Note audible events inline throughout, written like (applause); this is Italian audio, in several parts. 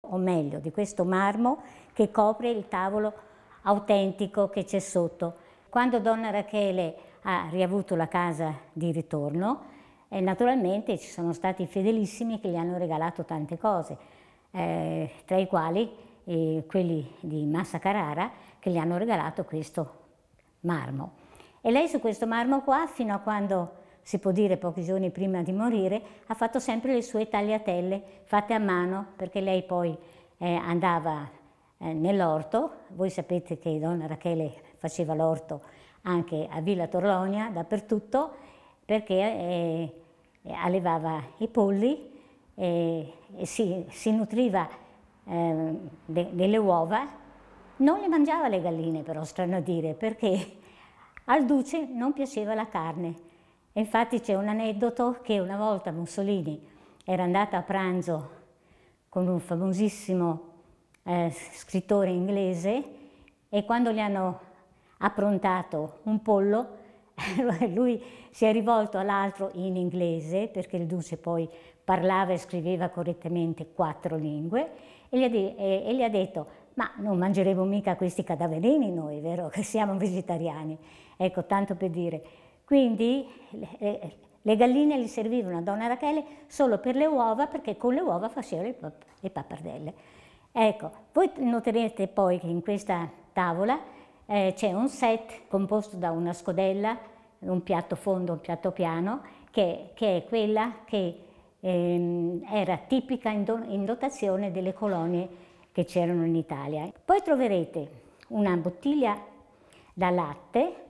o meglio di questo marmo che copre il tavolo autentico che c'è sotto. Quando Donna Rachele ha riavuto la casa di ritorno, e eh, naturalmente ci sono stati fedelissimi che gli hanno regalato tante cose, eh, tra i quali eh, quelli di Massa Carrara che gli hanno regalato questo marmo. E lei su questo marmo qua, fino a quando si può dire pochi giorni prima di morire, ha fatto sempre le sue tagliatelle fatte a mano perché lei poi eh, andava eh, nell'orto, voi sapete che donna Rachele faceva l'orto anche a Villa Torlonia, dappertutto, perché eh, allevava i polli eh, e, si, si nutriva ehm, de, delle uova, non le mangiava le galline però, strano a dire, perché al duce non piaceva la carne, infatti c'è un aneddoto che una volta Mussolini era andato a pranzo con un famosissimo eh, scrittore inglese e quando gli hanno approntato un pollo (laughs) lui si è rivolto all'altro in inglese perché il duce poi parlava e scriveva correttamente quattro lingue e gli ha, de e gli ha detto ma non mangeremo mica questi cadaverini noi, vero? (laughs) Che siamo vegetariani. Ecco, tanto per dire, quindi eh, le galline gli servivano a Donna Rachele solo per le uova perché con le uova facevano le, le pappardelle. Ecco, voi noterete poi che in questa tavola eh, c'è un set composto da una scodella, un piatto fondo, un piatto piano, che, che è quella che ehm, era tipica in, do in dotazione delle colonie che c'erano in Italia. Poi troverete una bottiglia da latte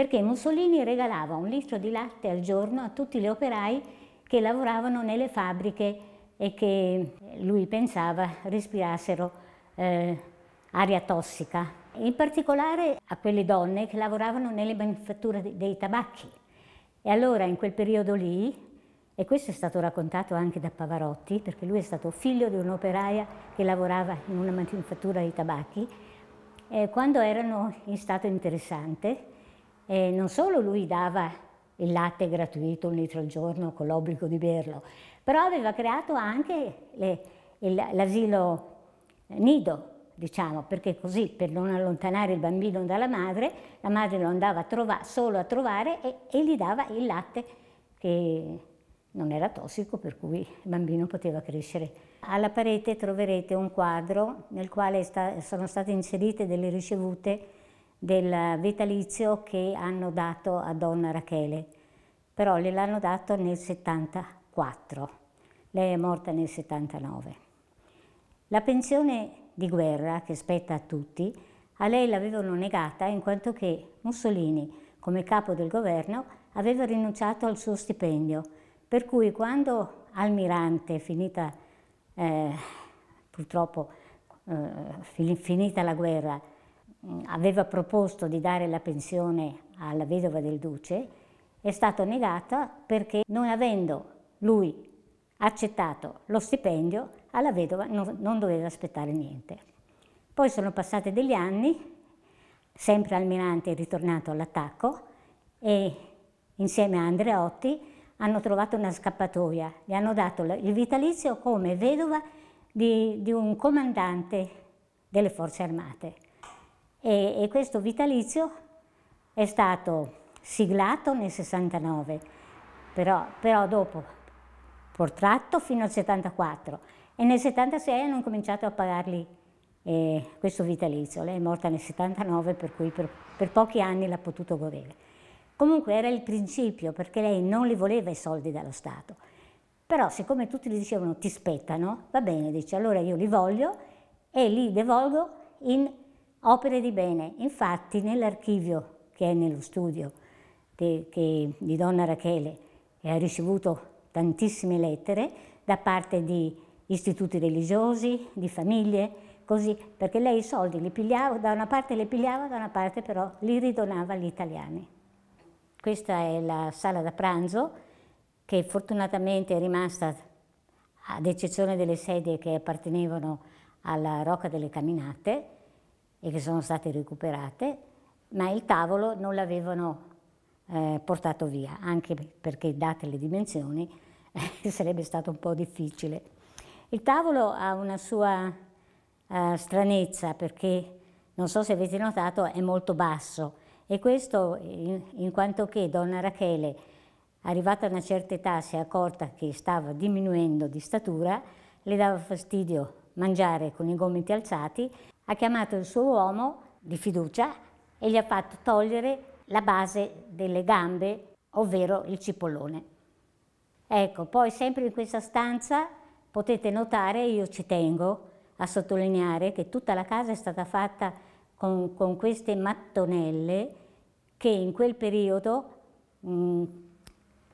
perché Mussolini regalava un litro di latte al giorno a tutti gli operai che lavoravano nelle fabbriche e che lui pensava respirassero eh, aria tossica. In particolare a quelle donne che lavoravano nelle manifatture dei tabacchi. E allora in quel periodo lì e questo è stato raccontato anche da Pavarotti, perché lui è stato figlio di un'operaia che lavorava in una manifattura di tabacchi, eh, quando erano in stato interessante eh, non solo lui dava il latte gratuito, un litro al giorno, con l'obbligo di berlo, però aveva creato anche l'asilo nido, diciamo, perché così per non allontanare il bambino dalla madre, la madre lo andava a trova, solo a trovare e, e gli dava il latte che non era tossico, per cui il bambino poteva crescere. Alla parete troverete un quadro nel quale sta, sono state inserite delle ricevute del vitalizio che hanno dato a Donna Rachele, però gliel'hanno dato nel 74, lei è morta nel 79. La pensione di guerra, che spetta a tutti, a lei l'avevano negata in quanto che Mussolini, come capo del governo, aveva rinunciato al suo stipendio, per cui quando Almirante, finita eh, purtroppo eh, finita la guerra, Mm, aveva proposto di dare la pensione alla vedova del duce, è stata negata perché non avendo lui accettato lo stipendio, alla vedova non, non doveva aspettare niente. Poi sono passati degli anni, sempre Almirante è ritornato all'attacco e insieme a Andreotti hanno trovato una scappatoia, gli hanno dato il vitalizio come vedova di, di un comandante delle forze armate. E, e questo vitalizio è stato siglato nel 69, però, però dopo portratto fino al 74 e nel 76 hanno cominciato a pagargli eh, questo vitalizio. Lei è morta nel 79 per cui per, per pochi anni l'ha potuto godere. Comunque era il principio perché lei non li voleva i soldi dallo Stato. Però siccome tutti gli dicevano ti spettano, va bene, dice allora io li voglio e li devolgo in opere di bene. Infatti nell'archivio che è nello studio de, che, di Donna Rachele e ha ricevuto tantissime lettere da parte di istituti religiosi, di famiglie, così, perché lei i soldi li pigliava, da una parte li pigliava, da una parte però li ridonava agli italiani. Questa è la sala da pranzo che fortunatamente è rimasta, ad eccezione delle sedie che appartenevano alla Rocca delle Caminate, e che sono state recuperate, ma il tavolo non l'avevano eh, portato via, anche perché date le dimensioni eh, (laughs) sarebbe stato un po' difficile. Il tavolo ha una sua eh, stranezza perché, non so se avete notato, è molto basso e questo in, in quanto che donna Rachele, arrivata a una certa età, si è accorta che stava diminuendo di statura, le dava fastidio mangiare con i gomiti alzati ha chiamato il suo uomo di fiducia e gli ha fatto togliere la base delle gambe, ovvero il cipollone. Ecco, poi sempre in questa stanza potete notare, io ci tengo a sottolineare che tutta la casa è stata fatta con, con queste mattonelle che in quel periodo mh, mm,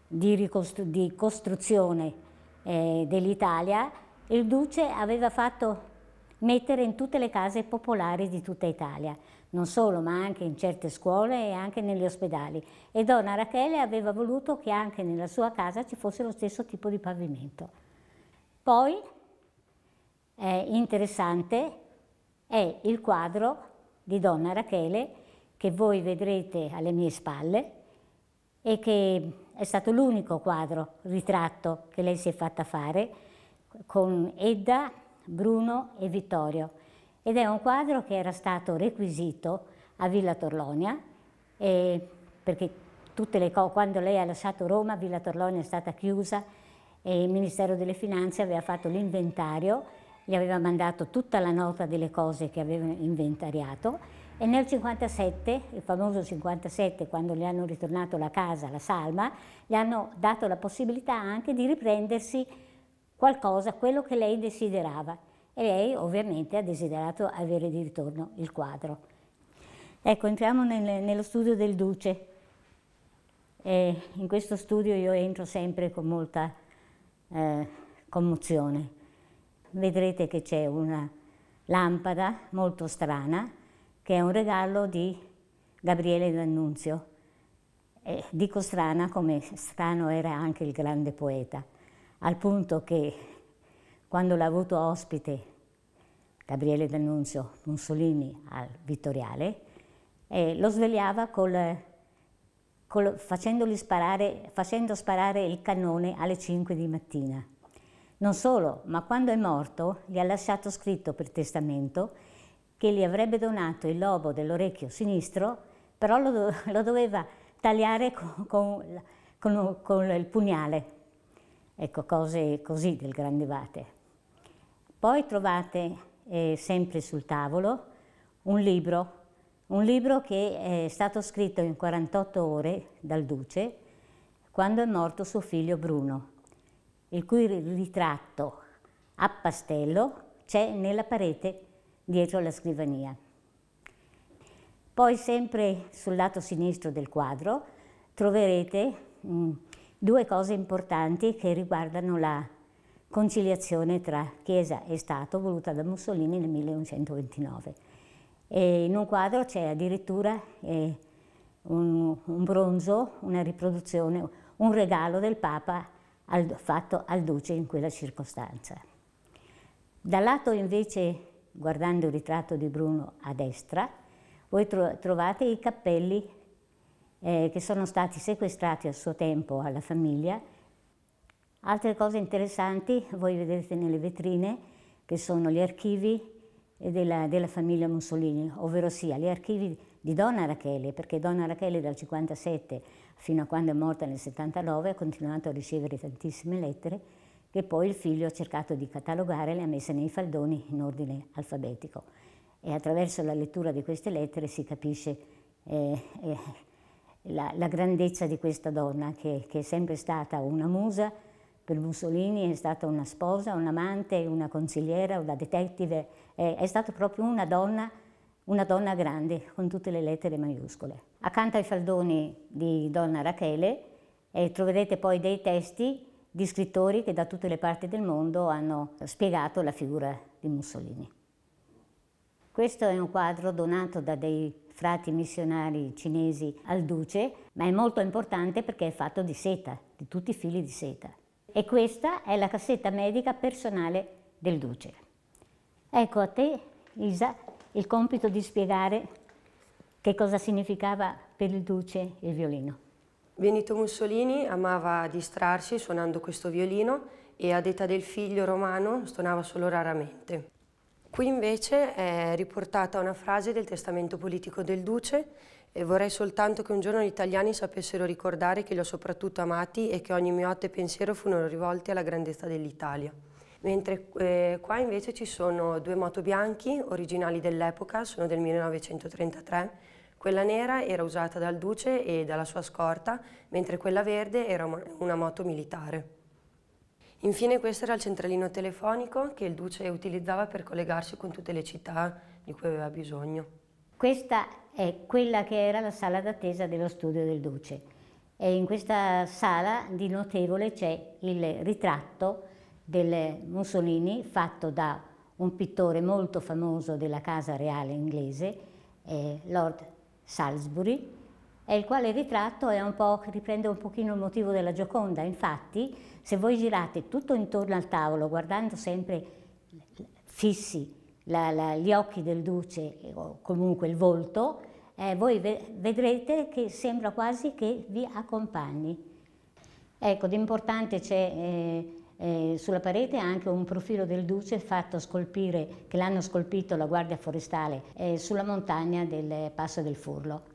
di, ricostru di, costruzione eh, dell'Italia il duce aveva fatto mettere in tutte le case popolari di tutta Italia, non solo ma anche in certe scuole e anche negli ospedali e donna Rachele aveva voluto che anche nella sua casa ci fosse lo stesso tipo di pavimento. Poi è interessante è il quadro di donna Rachele che voi vedrete alle mie spalle e che è stato l'unico quadro ritratto che lei si è fatta fare con Edda Bruno e Vittorio ed è un quadro che era stato requisito a Villa Torlonia perché le, quando lei ha lasciato Roma Villa Torlonia è stata chiusa e il Ministero delle Finanze aveva fatto l'inventario, gli aveva mandato tutta la nota delle cose che aveva inventariato e nel 57, il famoso 57, quando gli hanno ritornato la casa, la salma, gli hanno dato la possibilità anche di riprendersi qualcosa, quello che lei desiderava e lei ovviamente ha desiderato avere di ritorno il quadro. Ecco, entriamo nel, nello studio del Duce. E in questo studio io entro sempre con molta eh, commozione. Vedrete che c'è una lampada molto strana che è un regalo di Gabriele D'Annunzio. dico strana come strano era anche il grande poeta al punto che quando l'ha avuto ospite Gabriele D'Annunzio Mussolini al Vittoriale, eh, lo svegliava col, col, sparare, facendo sparare il cannone alle 5 di mattina. Non solo, ma quando è morto gli ha lasciato scritto per testamento che gli avrebbe donato il lobo dell'orecchio sinistro, però lo, (laughs) lo doveva tagliare con, con, con, con il pugnale ecco cose così del grande vate. Poi trovate eh, sempre sul tavolo un libro, un libro che è stato scritto in 48 ore dal Duce quando è morto suo figlio Bruno, il cui ritratto a pastello c'è nella parete dietro la scrivania. Poi sempre sul lato sinistro del quadro troverete mh, mm, due cose importanti che riguardano la conciliazione tra Chiesa e Stato voluta da Mussolini nel 1929. E in un quadro c'è addirittura eh, un, un, bronzo, una riproduzione, un regalo del Papa al, fatto al Duce in quella circostanza. Dal lato invece, guardando il ritratto di Bruno a destra, voi tro trovate i cappelli eh, che sono stati sequestrati a suo tempo alla famiglia. Altre cose interessanti voi vedete nelle vetrine che sono gli archivi della, della famiglia Mussolini, ovvero sia gli archivi di Donna Rachele, perché Donna Rachele dal 57 fino a quando è morta nel 79 ha continuato a ricevere tantissime lettere che poi il figlio ha cercato di catalogare e le ha messe nei faldoni in ordine alfabetico. E attraverso la lettura di queste lettere si capisce eh, eh, la, la grandezza di questa donna che, che, è sempre stata una musa per Mussolini, è stata una sposa, un amante, una consigliera, una detective, è, è stata proprio una donna, una donna grande con tutte le lettere maiuscole. Accanto ai faldoni di Donna Rachele eh, troverete poi dei testi di scrittori che da tutte le parti del mondo hanno spiegato la figura di Mussolini. Questo è un quadro donato da dei frati missionari cinesi al duce, ma è molto importante perché è fatto di seta, di tutti i fili di seta. E questa è la cassetta medica personale del duce. Ecco a te, Isa, il compito di spiegare che cosa significava per il duce il violino. Benito Mussolini amava distrarsi suonando questo violino e a detta del figlio romano suonava solo raramente. Qui invece è riportata una frase del testamento politico del Duce e vorrei soltanto che un giorno gli italiani sapessero ricordare che li ho soprattutto amati e che ogni mio atto e pensiero furono rivolti alla grandezza dell'Italia. Mentre eh, qua invece ci sono due moto bianchi originali dell'epoca, sono del 1933. Quella nera era usata dal Duce e dalla sua scorta, mentre quella verde era una moto militare. Infine questo era il centralino telefonico che il Duce utilizzava per collegarsi con tutte le città di cui aveva bisogno. Questa è quella che era la sala d'attesa dello studio del Duce e in questa sala di notevole c'è il ritratto del Mussolini fatto da un pittore molto famoso della casa reale inglese, eh, Lord Salisbury, e il quale ritratto un riprende un pochino il motivo della Gioconda. Infatti, se voi girate tutto intorno al tavolo, guardando sempre fissi la, la, gli occhi del duce eh, o comunque il volto, eh, voi vedrete che sembra quasi che vi accompagni. Ecco, d'importante c'è eh, eh, sulla parete anche un profilo del duce fatto scolpire, che l'hanno scolpito la Guardia Forestale, eh, sulla montagna del Passo del Furlo.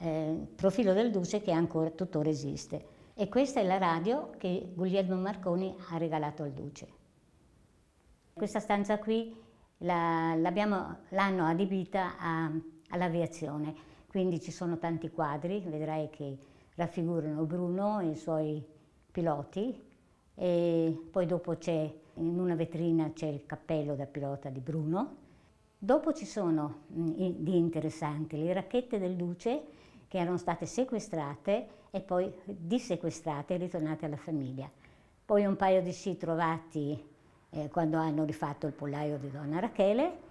Eh, profilo del Duce che ancora tuttora esiste. E questa è la radio che Guglielmo Marconi ha regalato al Duce. Questa stanza qui l'hanno la, adibita all'aviazione, quindi ci sono tanti quadri, vedrai che raffigurano Bruno e i suoi piloti e poi dopo c'è in una vetrina c'è il cappello da pilota di Bruno. Dopo ci sono mm, di interessanti le racchette del Duce che erano state sequestrate e poi dissequestrate e ritornate alla famiglia. Poi un paio di sì trovati eh, quando hanno rifatto il pollaio di Donna Rachele.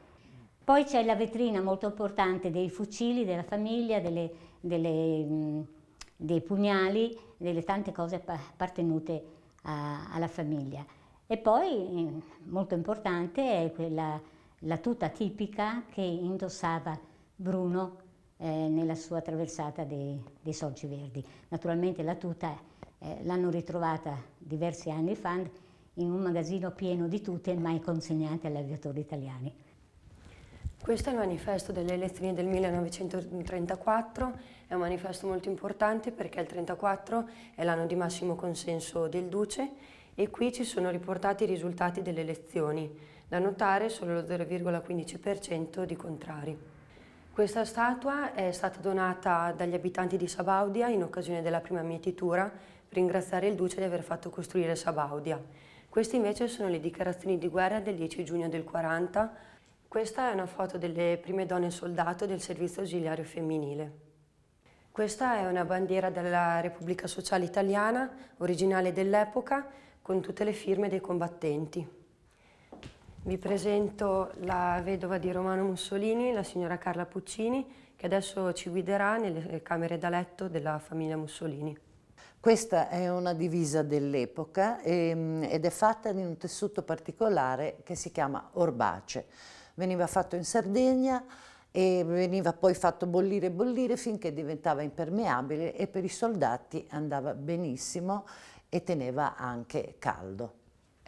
Poi c'è la vetrina molto importante dei fucili della famiglia, delle, delle, mh, dei pugnali, delle tante cose appartenute a, alla famiglia. E poi, molto importante, è quella, la tuta tipica che indossava Bruno eh, nella sua traversata dei, dei, Solci Verdi. Naturalmente la tuta eh, l'hanno ritrovata diversi anni fa in un magazzino pieno di tute mai consegnate agli aviatori italiani. Questo è il manifesto delle elezioni del 1934, è un manifesto molto importante perché il 1934 è l'anno di massimo consenso del Duce e qui ci sono riportati i risultati delle elezioni, da notare solo lo 0,15% di contrari. Questa statua è stata donata dagli abitanti di Sabaudia in occasione della prima mietitura per ringraziare il duce di aver fatto costruire Sabaudia. Queste invece sono le dichiarazioni di guerra del 10 giugno del 40. Questa è una foto delle prime donne soldato del servizio ausiliario femminile. Questa è una bandiera della Repubblica Sociale Italiana, originale dell'epoca, con tutte le firme dei combattenti. Vi presento la vedova di Romano Mussolini, la signora Carla Puccini, che adesso ci guiderà nelle camere da letto della famiglia Mussolini. Questa è una divisa dell'epoca ehm, ed è fatta di un tessuto particolare che si chiama orbace. Veniva fatto in Sardegna e veniva poi fatto bollire e bollire finché diventava impermeabile e per i soldati andava benissimo e teneva anche caldo.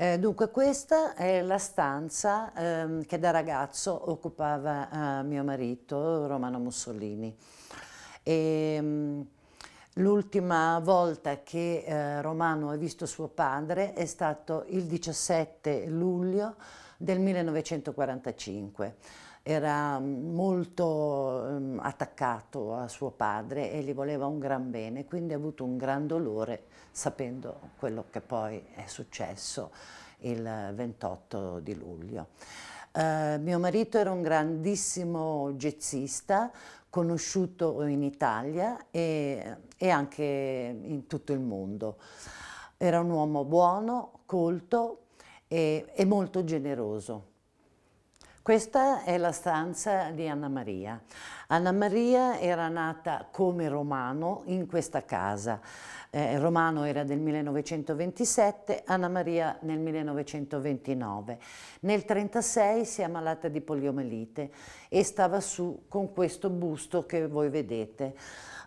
Eh, dunque questa è la stanza ehm, che da ragazzo occupava eh, mio marito Romano Mussolini. Ehm, l'ultima volta che eh, Romano ha visto suo padre è stato il 17 luglio del 1945 era molto um, attaccato a suo padre e gli voleva un gran bene, quindi ha avuto un gran dolore sapendo quello che poi è successo il 28 di luglio. Uh, mio marito era un grandissimo jazzista, conosciuto in Italia e, e anche in tutto il mondo. Era un uomo buono, colto e, e molto generoso questa è la stanza di Anna Maria. Anna Maria era nata come romano in questa casa eh, Romano era del 1927, Anna Maria nel 1929. Nel 1936 si è ammalata di poliomelite e stava su con questo busto che voi vedete.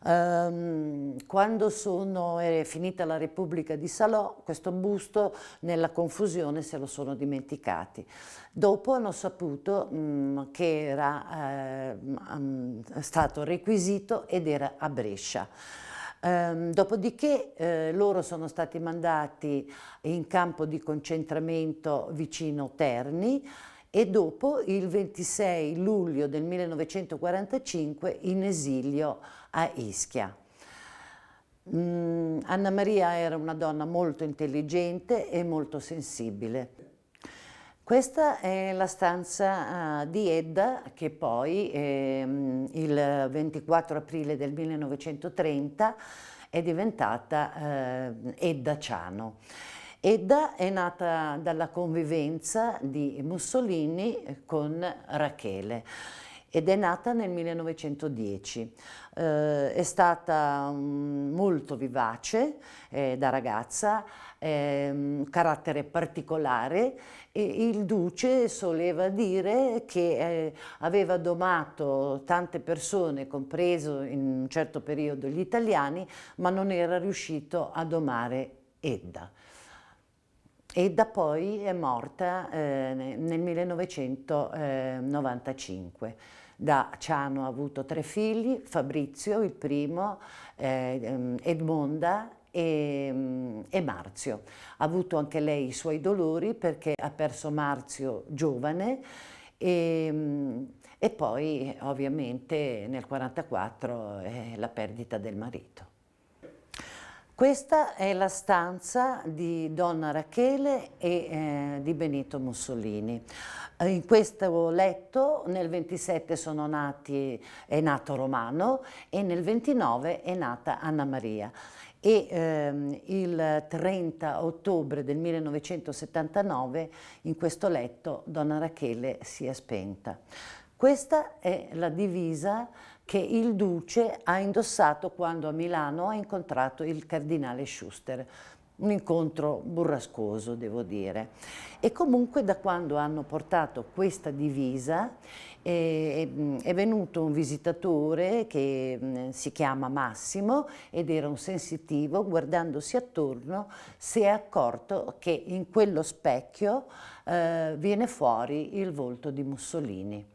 Um, quando sono, è finita la Repubblica di Salò, questo busto nella confusione se lo sono dimenticati. Dopo hanno saputo um, che era um, stato requisito ed era a Brescia. Ehm, dopodiché eh, loro sono stati mandati in campo di concentramento vicino Terni e dopo il 26 luglio del 1945 in esilio a Ischia. Mm, Anna Maria era una donna molto intelligente e molto sensibile. Questa è la stanza eh, di Edda che poi ehm, il 24 aprile del 1930 è diventata eh, Edda Ciano. Edda è nata dalla convivenza di Mussolini con Rachele ed è nata nel 1910. Eh, è stata um, molto vivace eh, da ragazza, ehm, carattere particolare e il duce soleva dire che eh, aveva domato tante persone, compreso in un certo periodo gli italiani, ma non era riuscito a domare Edda. Edda poi è morta eh, nel 1995. Da Ciano ha avuto tre figli, Fabrizio il primo, eh, ehm, Edmonda e, ehm, e, Marzio. Ha avuto anche lei i suoi dolori perché ha perso Marzio giovane e, ehm, e poi ovviamente nel 1944 eh, la perdita del marito. Questa è la stanza di Donna Rachele e eh, di Benito Mussolini. In questo letto nel 27 nati, è nato Romano e nel 29 è nata Anna Maria e ehm, il 30 ottobre del 1979 in questo letto Donna Rachele si è spenta. Questa è la divisa che il duce ha indossato quando a Milano ha incontrato il cardinale Schuster. Un incontro burrascoso, devo dire. E comunque da quando hanno portato questa divisa è, è venuto un visitatore che si chiama Massimo ed era un sensitivo, guardandosi attorno si è accorto che in quello specchio eh, viene fuori il volto di Mussolini.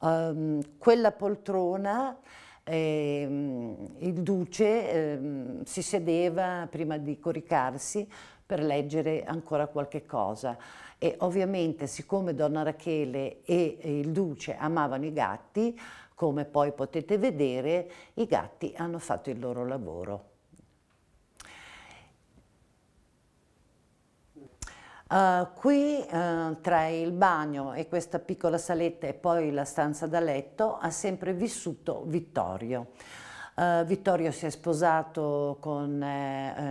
Um, quella poltrona eh, il duce eh, si sedeva prima di coricarsi per leggere ancora qualche cosa e ovviamente siccome Donna Rachele e eh, il Duce amavano i gatti, come poi potete vedere, i gatti hanno fatto il loro lavoro. Uh, qui uh, tra il bagno e questa piccola saletta e poi la stanza da letto ha sempre vissuto Vittorio. Eh, Vittorio si è sposato con eh, um,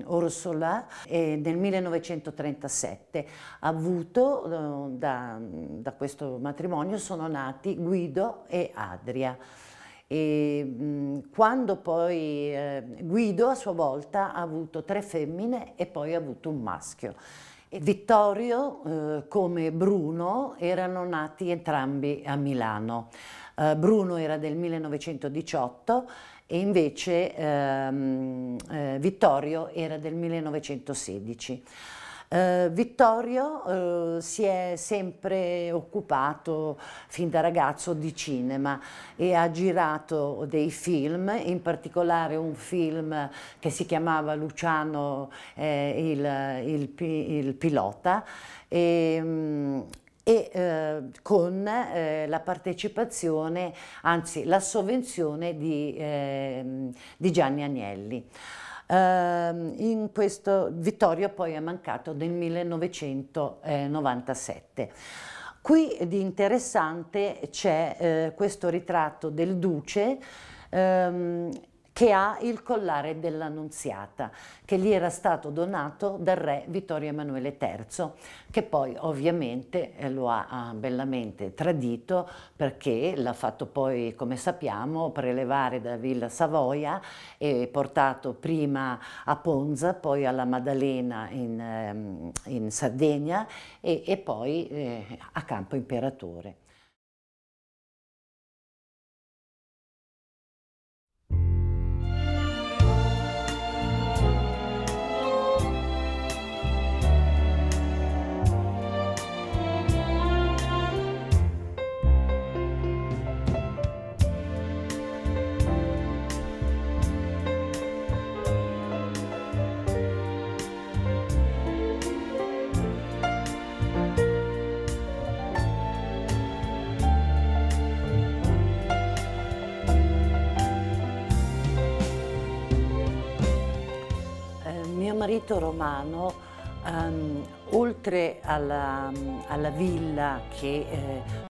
ehm, Orsola e nel 1937 ha avuto uh, da, da questo matrimonio sono nati Guido e Adria. E, quando poi eh, Guido a sua volta ha avuto tre femmine e poi ha avuto un maschio. E Vittorio eh, come Bruno erano nati entrambi a Milano. Eh, Bruno era del 1918 e invece ehm, eh, Vittorio era del 1916. Eh, Vittorio eh, si è sempre occupato fin da ragazzo di cinema e ha girato dei film, in particolare un film che si chiamava Luciano eh, il, il, il, pilota e, ehm, e eh, con eh, la partecipazione, anzi la sovvenzione di, eh, di Gianni Agnelli. Ehm, in questo, Vittorio poi è mancato nel 1997. Qui di interessante c'è eh, questo ritratto del Duce ehm, che ha il collare dell'Annunziata, che gli era stato donato dal re Vittorio Emanuele III, che poi ovviamente eh, lo ha bellamente tradito perché l'ha fatto poi, come sappiamo, prelevare da Villa Savoia e portato prima a Ponza, poi alla Maddalena in, ehm, in Sardegna e, e poi eh, a Campo Imperatore. rito romano, um, oltre alla, alla, villa che eh,